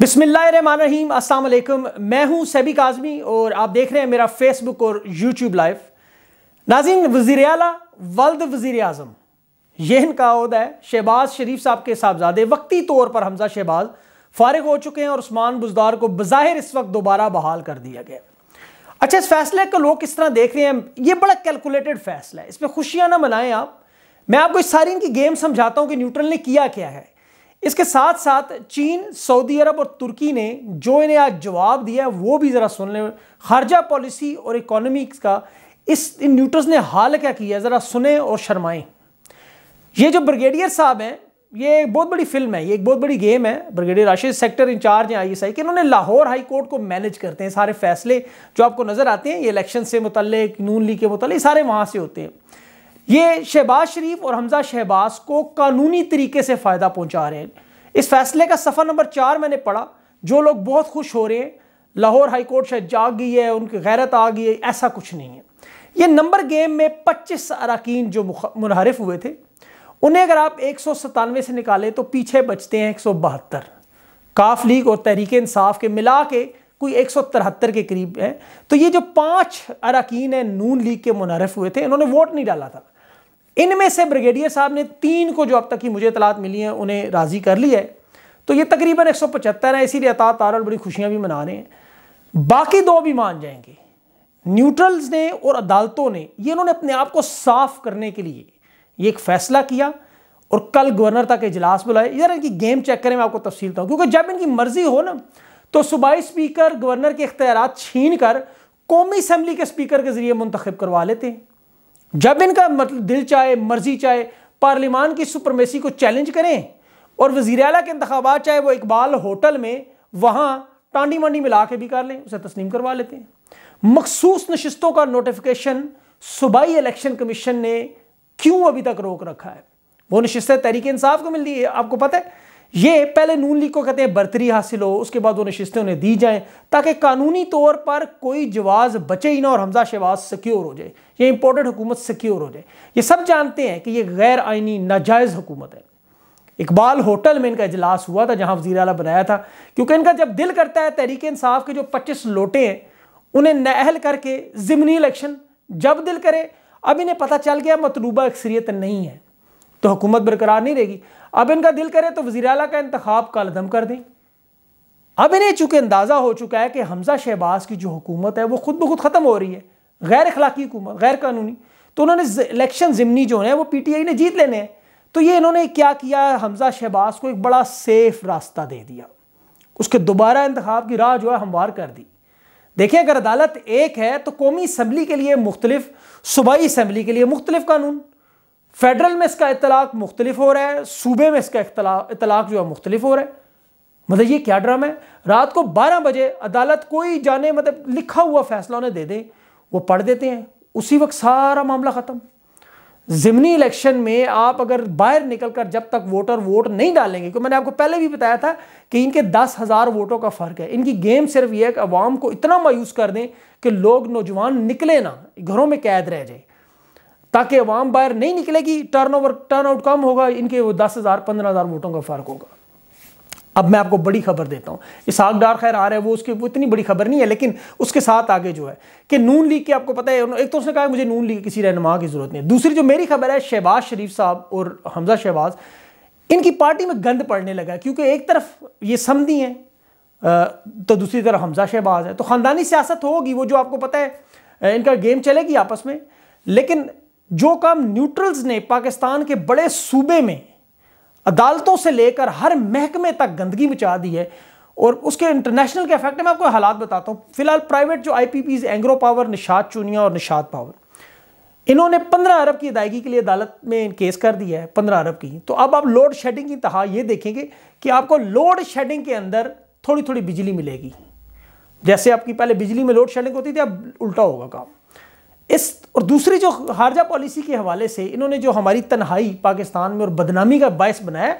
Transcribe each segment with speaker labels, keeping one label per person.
Speaker 1: बिसमीम असलकम मैं हूं सैबी काजमी और आप देख रहे हैं मेरा फेसबुक और यूट्यूब लाइव नाजिन वजीर अला वल्द वजीर अजम यह इनका अहदा है शहबाज शरीफ साहब के साहबजादे वक्ती तौर पर हमजा शहबाज फारग हो चुके हैं और उस्मान बुजदार को बज़ाहिर इस वक्त दोबारा बहाल कर दिया गया अच्छा इस फैसले को लोग किस तरह देख रहे हैं ये बड़ा कैलकुलेटेड फैसला है इसमें खुशियाँ ना मनाएं आप मैं आपको इस सारी इनकी गेम समझाता हूँ कि न्यूट्रल ने किया क्या है इसके साथ साथ चीन सऊदी अरब और तुर्की ने जो इन्हें आज जवाब दिया है वो भी ज़रा सुन लें खारजा पॉलिसी और इकोनॉमिक्स का इस इन न्यूटर्स ने हाल क्या किया ज़रा सुने और शर्माएं ये जो ब्रिगेडियर साहब हैं ये एक बहुत बड़ी फिल्म है ये एक बहुत बड़ी गेम है ब्रिगेडियर राशिद सेक्टर इंचार्ज हैं आई के इन्होंने लाहौर हाई कोर्ट को मैनेज करते हैं सारे फैसले जो आपको नज़र आते हैं ये इलेक्शन से मुतल नून लीग के मुतल सारे वहाँ से होते हैं ये शहबाज शरीफ और हमजा शहबाज को कानूनी तरीके से फ़ायदा पहुंचा रहे हैं इस फैसले का सफ़र नंबर चार मैंने पढ़ा जो लोग बहुत खुश हो रहे हैं लाहौर हाई कोर्ट शायद जाग गई है उनकी गैरत आ गई है ऐसा कुछ नहीं है ये नंबर गेम में पच्चीस अरकान जो मुनहरफ हुए थे उन्हें अगर आप एक सौ सतानवे से निकालें तो पीछे बचते हैं एक सौ बहत्तर काफ लीग और तहरीक इंसाफ के मिला के कोई एक सौ तिहत्तर के करीब है तो ये जो पाँच अरकान हैं नून लीग के मुनहरफ हुए थे इन्होंने वोट नहीं डाला था इनमें से ब्रिगेडियर साहब ने तीन को जो अब तक की मुझे इतलात मिली है उन्हें राज़ी कर लिया है तो ये तकरीबन एक सौ पचहत्तर है इसीलिए अता तारल बड़ी खुशियां भी मना रहे हैं बाकी दो भी मान जाएंगे न्यूट्रल्स ने और अदालतों ने ये इन्होंने अपने आप को साफ करने के लिए ये एक फैसला किया और कल गवर्नर तक इजलास बुलाए यार इनकी गेम चेक करें मैं आपको तफसील था क्योंकि जब इनकी मर्जी हो ना तो सूबाई स्पीकर गवर्नर के इख्तियार छीन कर कौमी असम्बली के स्पीकर के जरिए मुंतखब करवा लेते हैं जब इनका मतलब दिल चाहे मर्जी चाहे पार्लिमान की सुप्रमेसी को चैलेंज करें और वजीर अला के इंतबात चाहे वो इकबाल होटल में वहाँ टांडी मांडी मिला के भी कर लें उसे तस्लीम करवा लेते हैं मखसूस नशस्तों का नोटिफिकेशन सूबाई इलेक्शन कमीशन ने क्यों अभी तक रोक रखा है वो नशस्तें तहरीक इंसाफ को मिल रही है आपको पता है ये पहले नून लीग को कहते हैं बर्तरी हासिल हो उसके बाद वो नशस्तें उन्हें दी जाएं ताकि कानूनी तौर पर कोई जवाज़ बचे ही ना और हमजा शहबाज सिक्योर हो जाए ये इंपॉर्टेंट हुकूमत सिक्योर हो जाए ये सब जानते हैं कि ये गैर आइनी नाजायज़ हुकूमत है इकबाल होटल में इनका इजलास हुआ था जहाँ वजी अला बनाया था क्योंकि इनका जब दिल करता है तहरीक इंसाफ के जो पच्चीस लोटे हैं उन्हें नहल करके ज़िमनी इलेक्शन जब दिल करे अब इन्हें पता चल गया मतलूबा अक्सरियत नहीं है तो हुकूमत बरकरार नहीं रहेगी अब इनका दिल करे तो वजी अला का कल दम कर दें अब इन्हें चूँकि अंदाज़ा हो चुका है कि हमजा शहबाज की जो हुकूमत है वो खुद ब खुद ख़त्म हो रही है गैर अखलाकी हुकूमत गैर कानूनी तो उन्होंने इलेक्शन ज़िमनी जो है वो पी टी आई ने जीत लेने हैं तो ये इन्होंने क्या किया हमजा शहबाज को एक बड़ा सेफ रास्ता दे दिया उसके दोबारा इंतखब की राह जो है हमवार कर दी देखिए अगर अदालत एक है तो कौमी इसम्बली के लिए मुख्तलिफ सूबाई असम्बली के लिए मुख्तलिफ कानून फेडरल में इसका इतलाक मुख्तलिफ हो रहा है सूबे में इसका इतलाक जो है मुख्तलिफ हो रहा है मतलब ये क्या ड्रामा है रात को 12 बजे अदालत कोई जाने मतलब लिखा हुआ फैसला उन्हें दे दें वो पढ़ देते हैं उसी वक्त सारा मामला ख़त्म ज़मनी इलेक्शन में आप अगर बाहर निकल कर जब तक वोटर वोट नहीं डालेंगे क्योंकि मैंने आपको पहले भी बताया था कि इनके दस हज़ार वोटों का फ़र्क है इनकी गेम सिर्फ ये है कि अवाम को इतना मायूस कर दें कि लोग नौजवान निकले ना घरों में कैद रह जाए ताकि अवाम बाहर नहीं निकलेगी टर्न ओवर टर्न आउट कम होगा इनके वो दस हज़ार पंद्रह हज़ार वोटों का फ़र्क होगा अब मैं आपको बड़ी खबर देता हूँ इसहाक डार खैर आ रहा है वो उसकी वो इतनी बड़ी खबर नहीं है लेकिन उसके साथ आगे जो है कि नून लीग के आपको पता है एक तो उसने कहा मुझे नून लीग किसी रहनुमा की ज़रूरत नहीं है दूसरी जो मेरी खबर है शहबाज शरीफ साहब और हमजा शहबाज इनकी पार्टी में गंद पड़ने लगा क्योंकि एक तरफ ये समदी हैं तो दूसरी तरफ हमजा शहबाज है तो ख़ानदानी सियासत होगी वो जो आपको पता है इनका गेम चलेगी आपस में लेकिन जो काम न्यूट्रल्स ने पाकिस्तान के बड़े सूबे में अदालतों से लेकर हर महकमे तक गंदगी मचा दी है और उसके इंटरनेशनल के इफेक्ट में आपको हालात बताता हूँ फिलहाल प्राइवेट जो I P P Engro power Nishat Chunian और निषाद पावर इन्होंने 15 अरब की अदायगी के लिए अदालत में केस कर दिया है 15 अरब की तो अब आप लोड शेडिंग की तहा ये देखेंगे कि आपको लोड शेडिंग के अंदर थोड़ी थोड़ी बिजली मिलेगी जैसे आपकी पहले बिजली में लोड शेडिंग होती थी अब उल्टा होगा काम इस और दूसरी जो हारजा पॉलिसी के हवाले से इन्होंने जो हमारी तनहाई पाकिस्तान में और बदनामी का बायस बनाया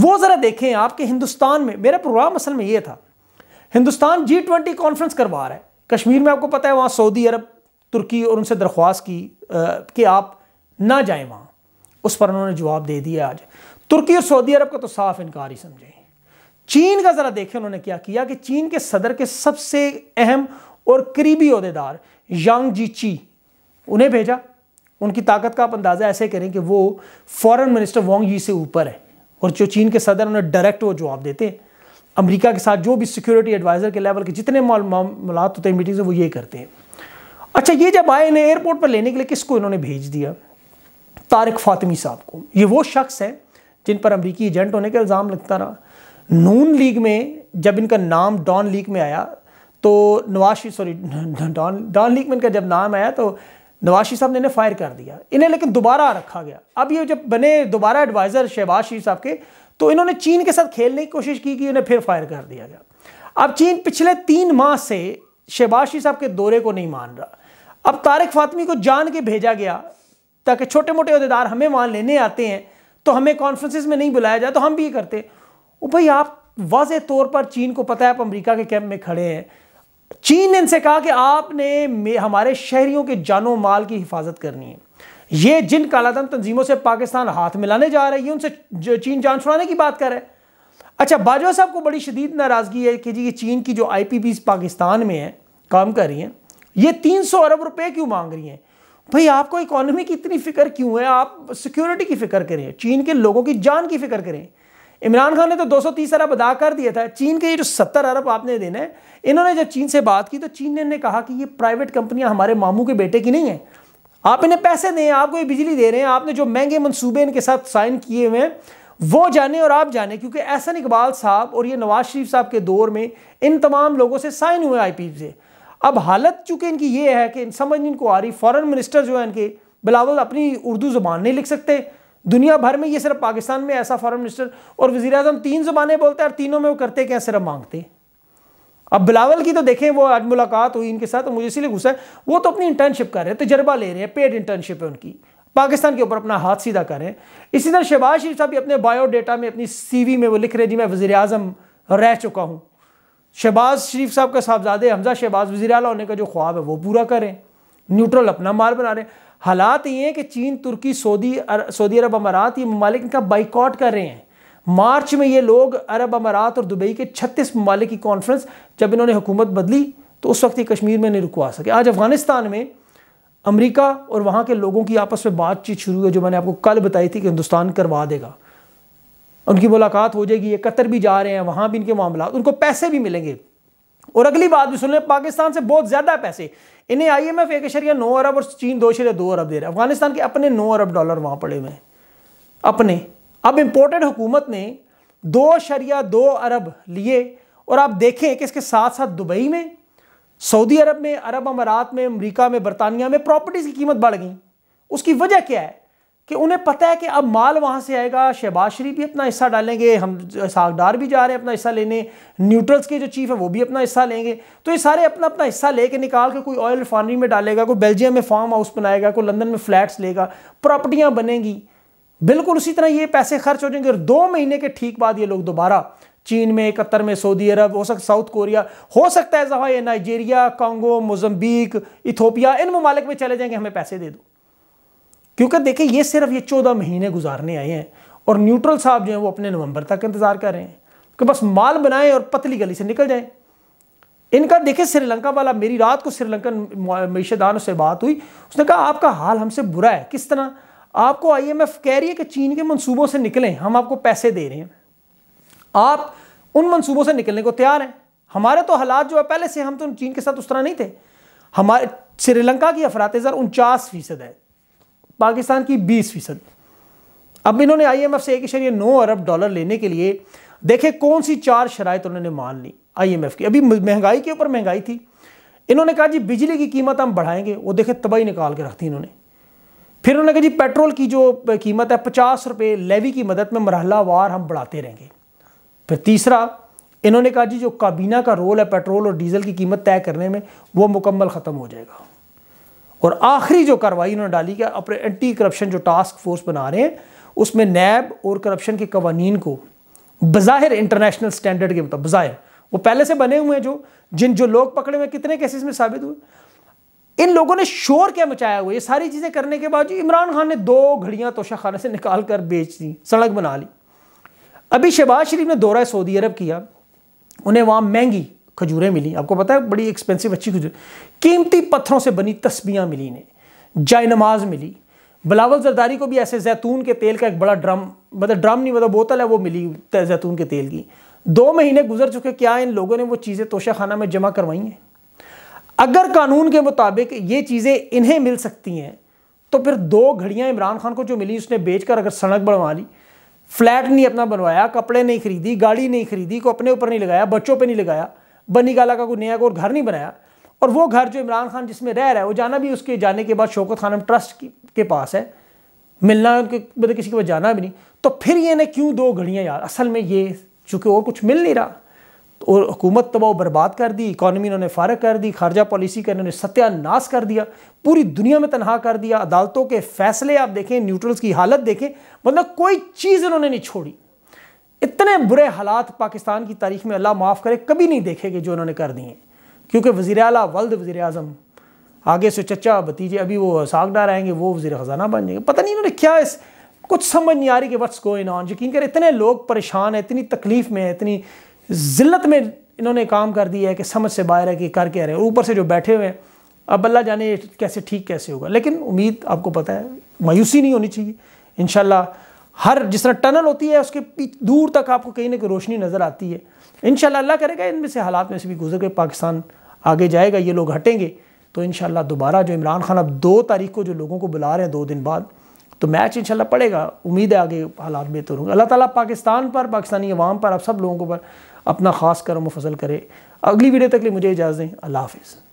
Speaker 1: वो ज़रा देखें आपके हिंदुस्तान में मेरा प्रोग्राम असल में ये था हिंदुस्तान जी ट्वेंटी कॉन्फ्रेंस करवा रहा है कश्मीर में आपको पता है वहाँ सऊदी अरब तुर्की और उनसे दरख्वास्त की कि आप ना जाए वहाँ उस पर उन्होंने जवाब दे दिया आज तुर्की और सऊदी अरब का तो साफ इनकार ही समझें चीन का ज़रा देखें उन्होंने क्या किया कि चीन के सदर के सबसे अहम और करीबी अहदेदार यांग जी ची उन्हें भेजा उनकी ताकत का आप अंदाज़ा ऐसे करें कि वो फॉरेन मिनिस्टर वांग यी से ऊपर है और जो चीन के सदर उन्हें डायरेक्ट वो जवाब देते हैं अमरीका के साथ जो भी सिक्योरिटी एडवाइज़र के लेवल के जितने मामला होते हैं मीटिंग्स वो ये करते हैं अच्छा ये जब आए इन्हें एयरपोर्ट पर लेने के लिए किसको इन्होंने भेज दिया तारिक फातिमी साहब को ये वो शख्स है जिन पर अमरीकी एजेंट होने का इल्ज़ाम लगता रहा नून लीग में जब इनका नाम डॉन लीग में आया तो नवाज सॉरी डॉन डॉन लीकमैन का जब नाम आया तो नवाज साहब ने इन्हें फायर कर दिया इन्हें लेकिन दोबारा रखा गया अब ये जब बने दोबारा एडवाइज़र शहबाज शरीफ साहब के तो इन्होंने चीन के साथ खेलने की कोशिश की कि इन्हें फिर फायर कर दिया गया अब चीन पिछले तीन माह से शहबाज शरीफ साहब के दौरे को नहीं मान रहा अब तारक फातमी को जान के भेजा गया ताकि छोटे मोटे अहदेदार हमें वहाँ लेने आते हैं तो हमें कॉन्फ्रेंसिस में नहीं बुलाया जाए तो हम भी ये करते भाई आप वाज तौर पर चीन को पता है आप अमरीका के कैंप में खड़े हैं चीन ने इनसे कहा कि आपने हमारे शहरियों के जानो माल की हिफाजत करनी है ये जिन कालाधन तंजीमों से पाकिस्तान हाथ मिलाने जा रही है उनसे चीन जान छुड़ाने की बात कर रहे है अच्छा बाजवा साहब को बड़ी शदीद नाराज़गी है कि जी ये चीन की जो आई पी पी पाकिस्तान में है काम कर रही हैं ये तीन सौ अरब रुपए क्यों मांग रही हैं भाई आपको इकोनॉमी की इतनी फिक्र क्यों है आप सिक्योरिटी की फिक्र करें चीन के लोगों की जान की फिक्र करें इमरान खान ने तो 230 अरब अदा कर दिया था चीन के ये जो 70 अरब आपने देने हैं इन्होंने जब चीन से बात की तो चीन ने इन्हें कहा कि ये प्राइवेट कंपनियां हमारे मामू के बेटे की नहीं है आप इन्हें पैसे दें आपको ये बिजली दे रहे हैं आपने जो महंगे मनसूबे इनके साथ साइन किए हुए हैं वो जाने और आप जाने क्योंकि एहसन इकबाल साहब और ये नवाज शरीफ साहब के दौर में इन तमाम लोगों से साइन हुए आई पी से अब हालत चूंकि इनकी ये है कि समझ इनको आ रही फॉरन मिनिस्टर जो है इनके बिलावल अपनी उर्दू ज़बान नहीं लिख सकते दुनिया भर में ये सिर्फ पाकिस्तान में ऐसा फॉरेन मिनिस्टर और वजीर अजम तीन जुबानें बोलते हैं और तीनों में वो करते क्या सिर्फ मांगते अब बिलावल की तो देखें वो आज मुलाकात हुई इनके साथ तो मुझे इसीलिए गुस्सा है वो तो अपनी इंटर्नशिप कर रहे हैं तजर्बा ले रहे हैं पेड इंटर्नशिप है उनकी पाकिस्तान के ऊपर अपना हाथ सीधा करें इसी तरह शहबाज शरीफ साहब भी अपने बायोडेटा में अपनी सीवी में वो लिख रहे जी मैं वजी अजम रह चुका हूँ शहबाज शरीफ साहब का साहबजादे हमजा शहबाज वजी अला होने का जो ख्वाब है वो पूरा करें न्यूट्रल अपना माल बना रहे हैं हालात ये हैं कि चीन तुर्की सऊदी अर, सऊदी अरब अमारात ये ममालिक इनका बाइकॉट कर रहे हैं मार्च में ये लोग अरब अमारात और दुबई के छत्तीस ममालिक की कॉन्फ्रेंस जब इन्होंने हुकूमत बदली तो उस वक्त ये कश्मीर में नहीं रुकवा सके आज अफगानिस्तान में अमरीका और वहाँ के लोगों की आपस में बातचीत शुरू हुई जो मैंने आपको कल बताई थी कि हिंदुस्तान करवा देगा उनकी मुलाकात हो जाएगी ये कतर भी जा रहे हैं वहाँ भी इनके मामला उनको पैसे भी मिलेंगे और अगली बात भी सुन लें पाकिस्तान से बहुत ज़्यादा पैसे इन्हें आई एम एफ एक शरिया नौ अरब और चीन दो शरिया दो अरब दे रहे अफगानिस्तान के अपने नौ अरब डॉलर वहां पड़े हुए हैं अपने अब इंपोर्टेड हुकूमत ने दो शरिया दो अरब लिए और आप देखें कि इसके साथ साथ दुबई में सऊदी अरब में अरब अमारात में अमरीका में बरतानिया में प्रॉपर्टीज़ की कीमत बढ़ गई उसकी वजह क्या है कि उन्हें पता है कि अब माल वहाँ से आएगा शहबाज शरीफ भी अपना हिस्सा डालेंगे हम सागदार भी जा रहे हैं अपना हिस्सा लेने न्यूट्रल्स के जो चीफ है वो भी अपना हिस्सा लेंगे तो ये सारे अपना अपना हिस्सा लेके निकाल के कोई ऑयल रिफाइनरी में डालेगा कोई बेल्जियम में फार्म हाउस बनाएगा कोई लंदन में फ्लैट्स लेगा प्रॉपर्टियाँ बनेंगी बिल्कुल उसी तरह ये पैसे खर्च हो जाएंगे और दो महीने के ठीक बाद ये लोग दोबारा चीन में कतर में सऊदी अरब हो सकता साउथ कोरिया हो सकता है जहाँ ये नाइजीरिया कांगो मोजम्बिक इथोपिया इन ममालिक में चले जाएंगे हमें पैसे दे दो क्योंकि देखिए ये सिर्फ ये चौदह महीने गुजारने आए हैं और न्यूट्रल साहब जो हैं वो अपने नवंबर तक इंतज़ार कर रहे हैं कि बस माल बनाएं और पतली गली से निकल जाएं इनका देखिए श्रीलंका वाला मेरी रात को श्रीलंकन मीशेदान से बात हुई उसने कहा आपका हाल हमसे बुरा है किस तरह आपको एफ कह रही है कि चीन के मनसूबों से निकलें हम आपको पैसे दे रहे हैं आप उन मनसूबों से निकलने को तैयार हैं हमारे तो हालात जो है पहले से हम तो चीन के साथ उस तरह नहीं थे हमारे श्रीलंका की अफरात ज़र उनचास फीसद है पाकिस्तान की बीस फीसद अब इन्होंने आई एम एफ से एक इशारे नौ अरब डॉलर लेने के लिए देखे कौन सी चार शराय तो उन्होंने मान ली आई एम एफ की अभी महंगाई के ऊपर महंगाई थी इन्होंने कहा जी बिजली की कीमत हम बढ़ाएंगे वो देखे तबाही निकाल के रख दी इन्होंने फिर उन्होंने कहा जी पेट्रोल की जो कीमत है पचास रुपये लेवी की मदद में वार हम बढ़ाते रहेंगे फिर तीसरा इन्होंने कहा जी जो काबीना का रोल है पेट्रोल और डीजल की कीमत तय करने में वो मुकम्मल ख़त्म हो जाएगा और आखिरी जो कार्रवाई उन्होंने डाली कि अपने एंटी करप्शन जो टास्क फोर्स बना रहे हैं उसमें नैब और करप्शन के कवानीन को बज़ाहिर इंटरनेशनल स्टैंडर्ड के मुताबिक बज़ाहिर वो पहले से बने हुए हैं जो जिन जो लोग पकड़े हुए कितने केसेस में साबित हुए इन लोगों ने शोर क्या मचाया हुआ ये सारी चीज़ें करने के बाद इमरान खान ने दो घड़ियाँ तोशा खाना से निकाल कर बेच दी सड़क बना ली अभी शहबाज शरीफ ने दौरा सऊदी अरब किया उन्हें वहाँ महंगी खजूरें मिली आपको पता है बड़ी एक्सपेंसिव अच्छी खजूर कीमती पत्थरों से बनी तस्बियाँ मिली इन्हें जायनमाज़ नमाज मिली बिलावल जरदारी को भी ऐसे जैतून के तेल का एक बड़ा ड्रम मतलब ड्रम नहीं मतलब बोतल है वो मिली जैतून के तेल की दो महीने गुजर चुके क्या इन लोगों ने वो चीज़ें तोशा खाना में जमा करवाई हैं अगर कानून के मुताबिक ये चीज़ें इन्हें मिल सकती हैं तो फिर दो घड़ियाँ इमरान खान को जो मिली उसने बेचकर अगर सड़क बनवा ली फ्लैट नहीं अपना बनवाया कपड़े नहीं खरीदी गाड़ी नहीं खरीदी को अपने ऊपर नहीं लगाया बच्चों पे नहीं लगाया बनी गाला का कोई नया और घर नहीं बनाया और वो घर जो इमरान खान जिसमें रह रहा है वो जाना भी उसके जाने के बाद शौकत खानम ट्रस्ट के पास है मिलना उनके मतलब किसी के पास जाना भी नहीं तो फिर ये ने क्यों दो घड़ियाँ यार असल में ये चूँकि और कुछ मिल नहीं रहा तो और हुकूमत तबाह बर्बाद कर दी इकानमी इन्होंने फ़र्क कर दी खारजा पॉलिसी का इन्होंने सत्यानाश कर दिया पूरी दुनिया में तनहा कर दिया अदालतों के फैसले आप देखें न्यूट्रल्स की हालत देखें मतलब कोई चीज़ इन्होंने नहीं छोड़ी इतने बुरे हालात पाकिस्तान की तारीख में अल्लाह माफ़ करे कभी नहीं देखेंगे जो उन्होंने कर दिए क्योंकि वज़ी अला वल्द वज़ी अजम आगे से चचा भतीजे अभी वो सागडा रहेंगे वो वज़ी ख़जाना बन जाएंगे पता नहीं उन्होंने क्या इस कुछ समझ नहीं आ रही कि वट्स गो इन ऑन यकीन करें इतने लोग परेशान हैं इतनी तकलीफ़ में इतनी ज़िल्लत में इन्होंने काम कर दिया है कि समझ से बाहर है कि कर क्या रहे हैं ऊपर से जो बैठे हुए हैं अब अल्लाह जाने कैसे ठीक कैसे होगा लेकिन उम्मीद आपको पता है मायूसी नहीं होनी चाहिए इन हर जिस तरह टनल होती है उसके दूर तक आपको कहीं ना कहीं रोशनी नज़र आती है इन अल्लाह करेगा इनमें से हालात में से भी गुजर के पाकिस्तान आगे जाएगा ये लोग हटेंगे तो इन दोबारा जो इमरान खान अब दो तारीख को जो लोगों को बुला रहे हैं दो दिन बाद तो मैच इन पड़ेगा उम्मीद है आगे हालात बेहतर होंगे अल्लाह ताली पाकिस्तान पर पाकिस्तानी अवाम पर अब सब लोगों पर अपना ख़ास करम फसल करे अगली वीडियो तक लिए मुझे इजाज़ दें अल्लाह हाफिज़